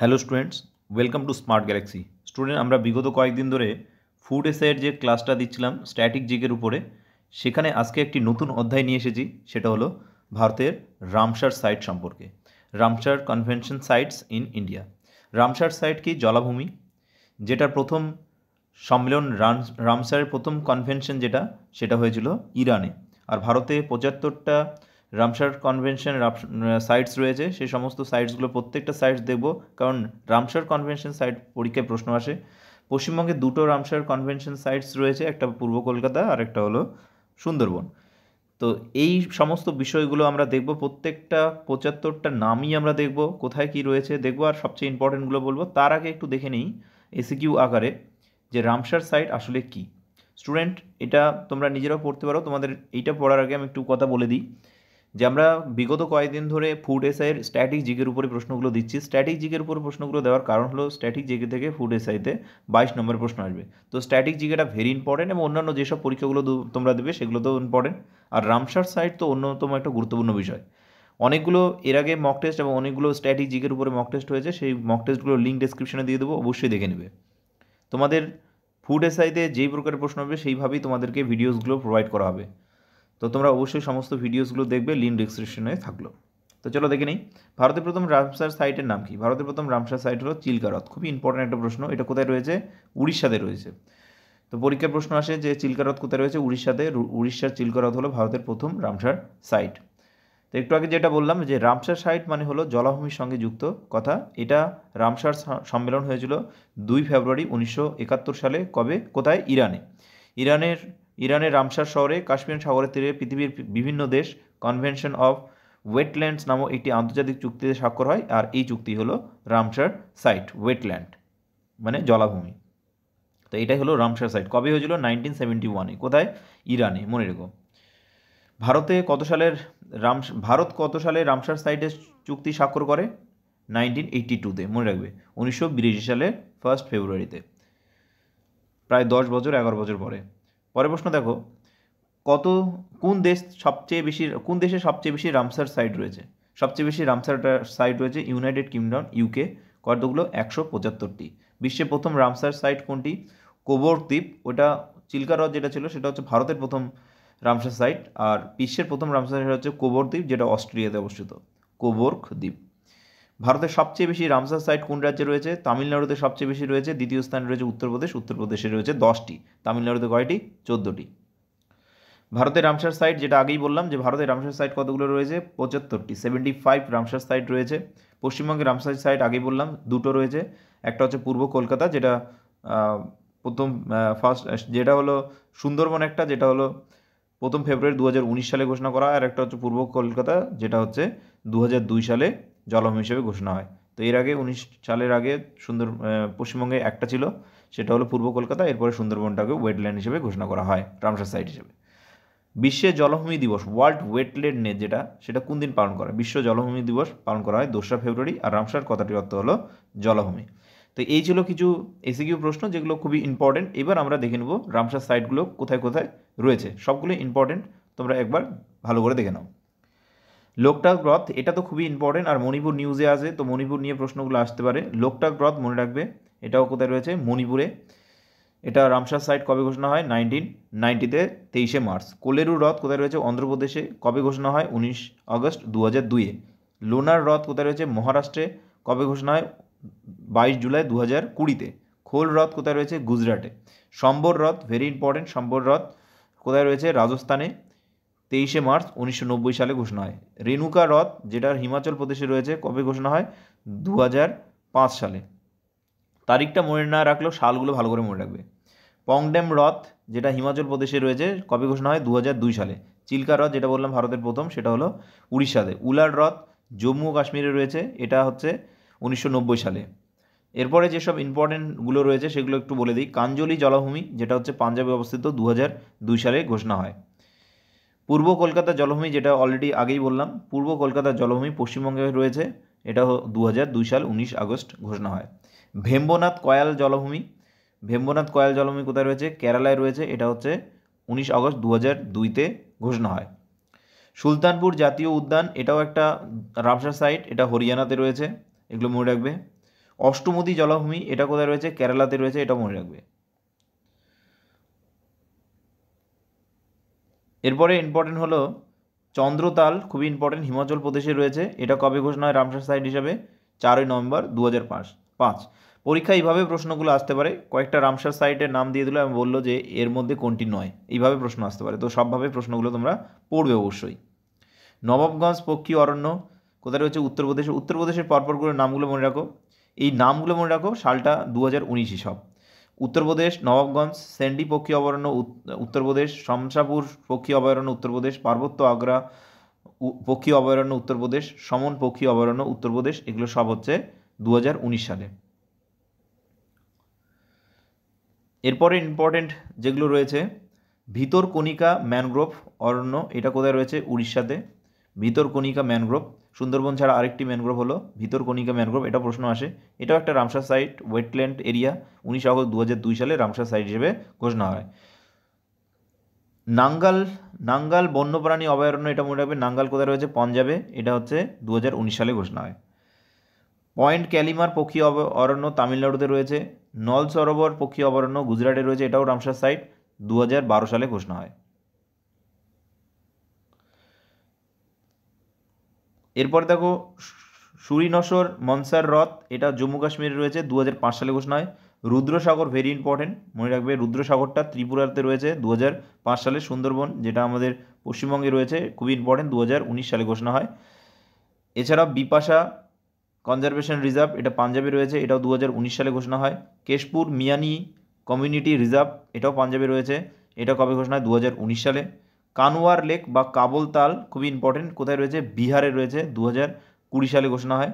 hello students welcome to smart galaxy student আমরা বিগত কয়েকদিন ধরে ফুড এসের যে ক্লাসটা দিচ্ছিলাম স্ট্যাটিক জিকের উপরে সেখানে আজকে একটি নতুন অধ্যায় নিয়ে এসেছি সেটা হলো ভারতের রামসার সাইট সম্পর্কে Ramsar convention sites in India Ramsar site কি জলাভূমি যেটা প্রথম সম্মেলন রামসারের প্রথম কনভেনশন যেটা সেটা হয়েছিল ইরানে আর ভারতে পঁচাত্তরটা রামসার কনভেনশন সাইটস রয়েছে সেই সমস্ত সাইটসগুলো প্রত্যেকটা সাইটস দেখব কারণ রামসার কনভেনশন সাইট পরীক্ষায় প্রশ্ন আসে পশ্চিমবঙ্গে দুটো রামসার কনভেনশন সাইটস রয়েছে একটা পূর্ব কলকাতা আর একটা হলো সুন্দরবন তো এই সমস্ত বিষয়গুলো আমরা দেখব প্রত্যেকটা পঁচাত্তরটা নামই আমরা দেখব কোথায় কি রয়েছে দেখব আর সবচেয়ে ইম্পর্টেন্টগুলো বলবো তার আগে একটু দেখে নিই এসিকিউ আকারে যে রামসার সাইট আসলে কী স্টুডেন্ট এটা তোমরা নিজেরাও পড়তে পারো তোমাদের এইটা পড়ার আগে আমি একটু কথা বলে দিই যে আমরা বিগত কয়েকদিন ধরে ফুড এসআইয়ের স্ট্যাটিক জিকের উপরে প্রশ্নগুলো দিচ্ছি স্ট্যাটিক জিকের উপরে প্রশ্নগুলো দেওয়ার কারণ হলো স্ট্যাটিক জিগে থেকে ফুড এসআইতে বাইশ নম্বরের প্রশ্ন আসবে তো স্ট্যাটিক জিকেটা ভেরি ইম্পর্টেন্ট এবং অন্যান্য যেসব পরীক্ষাগুলো তোমরা দেবে সেগুলো তো ইম্পর্টেন্ট আর রামসার সাইট তো অন্যতম একটা গুরুত্বপূর্ণ বিষয় অনেকগুলো এর আগে মক টেস্ট এবং অনেকগুলো স্ট্যাটিক জিকের উপরে মক টেস্ট হয়েছে সেই মক টেস্টগুলোর লিঙ্ক ডিসক্রিপশনে দিয়ে দেবো অবশ্যই দেখে নেবে তোমাদের ফুড এসআইতে যেই প্রকারের প্রশ্ন হবে সেইভাবেই তোমাদেরকে ভিডিওসগুলো প্রোভাইড করা হবে তো তোমরা অবশ্যই সমস্ত ভিডিওসগুলো দেখবে লিন ডিসক্রিপশনে থাকলো তো চলো দেখে নেই ভারতের প্রথম রামসার সাইটের নাম কি ভারতের প্রথম রামসার সাইট হলো চিল্কা খুবই ইম্পর্ট্যান্ট একটা প্রশ্ন এটা কোথায় রয়েছে উড়িষ্যাতে রয়েছে তো পরীক্ষার প্রশ্ন আসে যে চিল্কা কোথায় রয়েছে উড়িষ্যাতে উড়িষ্যার চিল্কা হলো ভারতের প্রথম রামসার সাইট তো একটু আগে যেটা বললাম যে রামসার সাইট মানে হলো জলাভূমির সঙ্গে যুক্ত কথা এটা রামসার সম্মেলন হয়েছিল দুই ফেব্রুয়ারি উনিশশো একাত্তর সালে কবে কোথায় ইরানে ইরানের ইরানের রামসার শহরে কাশ্মীর সাগরের তীরে পৃথিবীর বিভিন্ন দেশ কনভেনশন অফ ওয়েটল্যান্ডস নামক একটি আন্তর্জাতিক চুক্তিতে স্বাক্ষর হয় আর এই চুক্তি হলো রামসার সাইট ওয়েটল্যান্ড মানে জলাভূমি তো এটাই হলো রামসার সাইট কবে হয়েছিল নাইনটিন সেভেন্টি ওয়ানে কোথায় ইরানে মনে রেখো ভারতে কত সালের রাম ভারত কত সালে রামসার সাইটের চুক্তি স্বাক্ষর করে নাইনটিন এইটটি টুতে মনে রাখবে উনিশশো বিরাশি সালের ফার্স্ট ফেব্রুয়ারিতে প্রায় দশ বছর এগারো বছর পরে পরের প্রশ্ন দেখো কত কোন দেশ সবচেয়ে বেশি কোন দেশে সবচেয়ে বেশি রামসার সাইট রয়েছে সবচেয়ে বেশি রামসার সাইট রয়েছে ইউনাইটেড কিংডম ইউকে কতগুলো একশো পঁচাত্তরটি বিশ্বের প্রথম রামসার সাইট কোনটি কোবর দ্বীপ ওটা চিল্কা হ্রদ যেটা ছিল সেটা হচ্ছে ভারতের প্রথম রামসার সাইট আর বিশ্বের প্রথম রামসার সাইট হচ্ছে কোবর দ্বীপ যেটা অস্ট্রেলিয়াতে অবস্থিত কোবর্ক দ্বীপ ভারতের সবচেয়ে বেশি রামসার সাইট কোন রাজ্যে রয়েছে তামিলনাড়ুতে সবচেয়ে বেশি রয়েছে দ্বিতীয় স্থানে রয়েছে উত্তরপ্রদেশ উত্তরপ্রদেশে রয়েছে দশটি তামিলনাড়ুতে কয়টি চোদ্দোটি ভারতের রামসার সাইট যেটা আগেই বললাম যে ভারতের রামসার সাইট কতগুলো রয়েছে পঁচাত্তরটি সেভেন্টি ফাইভ রামসার সাইট রয়েছে পশ্চিমবঙ্গে রামসার সাইট আগেই বললাম দুটো রয়েছে একটা হচ্ছে পূর্ব কলকাতা যেটা প্রথম ফার্স্ট যেটা হলো সুন্দরবন একটা যেটা হলো প্রথম ফেব্রুয়ারি দু সালে ঘোষণা করা আর একটা হচ্ছে পূর্ব কলকাতা যেটা হচ্ছে দু সালে জলম হিসেবে ঘোষণা হয় তো এর আগে উনিশ সালের আগে সুন্দর পশ্চিমবঙ্গে একটা ছিল সেটা হলো পূর্ব কলকাতা এরপরে সুন্দরবনটাকে ওয়েটল্যান্ড হিসেবে ঘোষণা করা হয় রামসার সাইট হিসেবে বিশ্বে জলভূমি দিবস ওয়ার্ল্ড ওয়েটল্যান্ড নে যেটা সেটা কোন দিন পালন করা বিশ্ব জলভূমি দিবস পালন করা হয় দোসরা ফেব্রুয়ারি আর রামসার কথাটির অর্থ হলো জলভূমি তো এই ছিল কিছু এসিকিউ প্রশ্ন যেগুলো খুবই ইম্পর্টেন্ট এবার আমরা দেখে নেব রামসার সাইটগুলো কোথায় কোথায় রয়েছে সবগুলো ইম্পর্টেন্ট তোমরা একবার ভালো করে দেখে নাও লোকটাক ব্রথ এটা তো খুবই ইম্পর্টেন্ট আর মণিপুর নিউজে আছে তো মণিপুর নিয়ে প্রশ্নগুলো আসতে পারে লোকটাক ব্রথ মনে রাখবে এটাও কোথায় রয়েছে মণিপুরে এটা রামসার সাইট কবে ঘোষণা হয় নাইনটিন নাইনটিতে তেইশে মার্চ কোলেরু হ্রদ কোথায় রয়েছে অন্ধ্রপ্রদেশে কবে ঘোষণা হয় উনিশ আগস্ট দু হাজার দুইয়ে লোনার হ্রদ কোথায় রয়েছে মহারাষ্ট্রে কবে ঘোষণা হয় বাইশ জুলাই দু হাজার কুড়িতে খোল হ্রদ কোথায় রয়েছে গুজরাটে সম্বর হ্রদ ভেরি ইম্পর্টেন্ট সম্বর হ্রদ কোথায় রয়েছে রাজস্থানে তেইশে মার্চ উনিশশো সালে ঘোষণা হয় রেণুকা হ্রদ যেটা হিমাচল প্রদেশে রয়েছে কবে ঘোষণা হয় দু সালে তারিখটা মনে না রাখলেও সালগুলো ভালো করে মনে রাখবে পংডেম হ্রদ যেটা হিমাচল প্রদেশে রয়েছে কবে ঘোষণা হয় দু সালে চিল্কা হ্রদ যেটা বললাম ভারতের প্রথম সেটা হলো উড়িষ্যাতে উলার হ্রদ জম্মু কাশ্মীরে রয়েছে এটা হচ্ছে উনিশশো সালে এরপরে যেসব ইম্পর্টেন্টগুলো রয়েছে সেগুলো একটু বলে দিই কাঞ্জলি জলাভূমি যেটা হচ্ছে পাঞ্জাবে অবস্থিত দু সালে ঘোষণা হয় পূর্ব কলকাতা জলভূমি যেটা অলরেডি আগেই বললাম পূর্ব কলকাতা জলভূমি পশ্চিমবঙ্গে রয়েছে এটা দু হাজার দুই সাল উনিশ আগস্ট ঘোষণা হয় ভেম্বনাথ কয়াল জলভূমি ভেম্বনাথ কয়াল জলভূমি কোথায় রয়েছে কেরালায় রয়েছে এটা হচ্ছে উনিশ আগস্ট দু হাজার দুইতে ঘোষণা হয় সুলতানপুর জাতীয় উদ্যান এটাও একটা রামসার সাইট এটা হরিয়ানাতে রয়েছে এগুলো মনে রাখবে অষ্টমুদি জলাভূমি এটা কোথায় রয়েছে কেরালাতে রয়েছে এটা মনে রাখবে এরপরে ইম্পর্টেন্ট হলো চন্দ্রতাল খুবই ইম্পর্টেন্ট হিমাচল প্রদেশে রয়েছে এটা কবে ঘোষণা হয় রামসার সাইট হিসাবে চারই নভেম্বর দু হাজার পাঁচ পাঁচ পরীক্ষা এইভাবে প্রশ্নগুলো আসতে পারে কয়েকটা রামসার সাইটের নাম দিয়ে দিল আমি বললো যে এর মধ্যে কোনটি নয় এইভাবে প্রশ্ন আসতে পারে তো সবভাবে প্রশ্নগুলো তোমরা পড়বে অবশ্যই নবাবগঞ্জ পক্ষী অরণ্য কোথায় রয়েছে উত্তরপ্রদেশে উত্তরপ্রদেশের পরপর করে নামগুলো মনে রাখো এই নামগুলো মনে রাখো সালটা দু হাজার সব উত্তরপ্রদেশ নবাবগঞ্জ সেন্ডি পক্ষী অভয়ারণ্য উত্তরপ্রদেশ শমশাপুর পক্ষী অভয়ারণ্য উত্তরপ্রদেশ পার্বত্য আগ্রা পক্ষী অভয়ারণ্য উত্তরপ্রদেশ সমন পক্ষী অভয়ারণ্য উত্তরপ্রদেশ এগুলো সব হচ্ছে দু সালে এরপরে ইম্পর্টেন্ট যেগুলো রয়েছে ভিতরকণিকা ম্যানগ্রোভ অরণ্য এটা কোথায় রয়েছে উড়িষ্যাতে ভিতর কণিকা ম্যানগ্রোভ সুন্দরবন ছাড়া আরেকটি ম্যানগ্রোভ হলো ভিতরকণিকা ম্যানগ্রোভ এটা প্রশ্ন আসে এটাও একটা রামসার সাইট ওয়েটল্যান্ড এরিয়া উনিশ আগস্ট দু হাজার দুই সালে রামসার সাইট হিসেবে ঘোষণা হয় নাঙ্গাল নাঙ্গাল বন্যপ্রাণী অভয়ারণ্য এটা মনে রাখবে নাঙ্গাল কোথায় রয়েছে পঞ্জাবে এটা হচ্ছে দু সালে ঘোষণা হয় পয়েন্ট ক্যালিমার পক্ষী অরণ্য তামিলনাড়ুতে রয়েছে নল সরোবর পক্ষী অভয়ারণ্য গুজরাটে রয়েছে এটাও রামসার সাইট দু সালে ঘোষণা হয় এরপর দেখো সুরিনসর মনসার হ্রদ এটা জম্মু কাশ্মীরে রয়েছে দু সালে ঘোষণা হয় রুদ্রসাগর ভেরি ইম্পর্টেন্ট মনে রাখবে রুদ্রসাগরটা ত্রিপুরাতে রয়েছে দু সালে সুন্দরবন যেটা আমাদের পশ্চিমবঙ্গে রয়েছে খুবই ইম্পর্টেন্ট দু সালে ঘোষণা হয় এছাড়া বিপাশা কনজারভেশন রিজার্ভ এটা পাঞ্জাবে রয়েছে এটাও দু সালে ঘোষণা হয় কেশপুর মিয়ানি কমিউনিটি রিজার্ভ এটাও পাঞ্জাবে রয়েছে এটা কবে ঘোষণা হয় দু সালে কানওয়ার লেক বা কাবলতাল তাল খুবই ইম্পর্টেন্ট কোথায় রয়েছে বিহারে রয়েছে দু কুড়ি সালে ঘোষণা হয়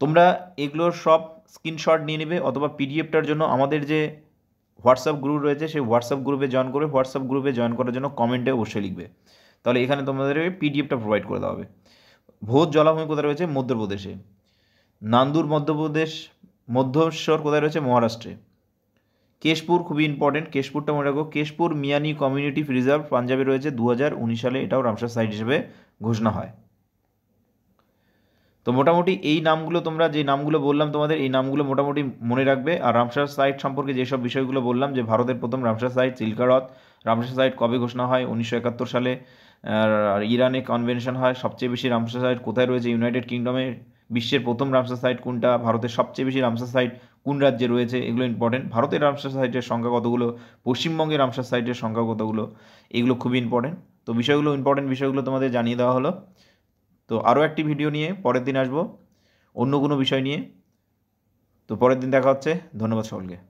তোমরা এগুলোর সব স্ক্রিনশট নিয়ে নেবে অথবা পিডিএফটার জন্য আমাদের যে হোয়াটসঅ্যাপ গ্রুপ রয়েছে সেই হোয়াটসঅ্যাপ গ্রুপে জয়েন করবে হোয়াটসঅ্যাপ গ্রুপে জয়েন করার জন্য কমেন্টে অবশ্যই লিখবে তাহলে এখানে তোমাদের পিডিএফটা প্রোভাইড করে দেওয়া হবে ভোজ জলাভূমি কোথায় রয়েছে মধ্যপ্রদেশে নান্দুর মধ্যপ্রদেশ মধ্যস্বর কোথায় রয়েছে মহারাষ্ট্রে কেশপুর খুবই ইম্পর্টেন্ট কেশপুরটা মনে রাখো কেশপুর মিয়ানি কমিউনিটি রিজার্ভ পাঞ্জাবে রয়েছে দু সালে এটাও রামসার সাইট হিসেবে ঘোষণা হয় তো মোটামুটি এই নামগুলো তোমরা যে নামগুলো বললাম তোমাদের এই নামগুলো মোটামুটি মনে রাখবে আর রামসার সাইট সম্পর্কে যেসব বিষয়গুলো বললাম যে ভারতের প্রথম রামসার সাইট চিল্কারত রামসার সাইট কবে ঘোষণা হয় উনিশশো একাত্তর সালে আর ইরানে কনভেনশন হয় সবচেয়ে বেশি রামসার সাইট কোথায় রয়েছে ইউনাইটেড কিংডমে বিশ্বের প্রথম রামসার সাইট কোনটা ভারতের সবচেয়ে বেশি রামসার সাইট কোন রাজ্যে রয়েছে এগুলো ইম্পর্টেন্ট ভারতের রামসার সাইটের সংখ্যা কতগুলো পশ্চিমবঙ্গের রামসার সাইটের সংখ্যা কতগুলো এগুলো খুবই ইম্পর্টেন্ট তো বিষয়গুলো ইম্পর্টেন্ট বিষয়গুলো তোমাদের জানিয়ে দেওয়া হলো তো আরও একটি ভিডিও নিয়ে পরের দিন আসবো অন্য কোনো বিষয় নিয়ে তো পরের দিন দেখা হচ্ছে ধন্যবাদ সকলকে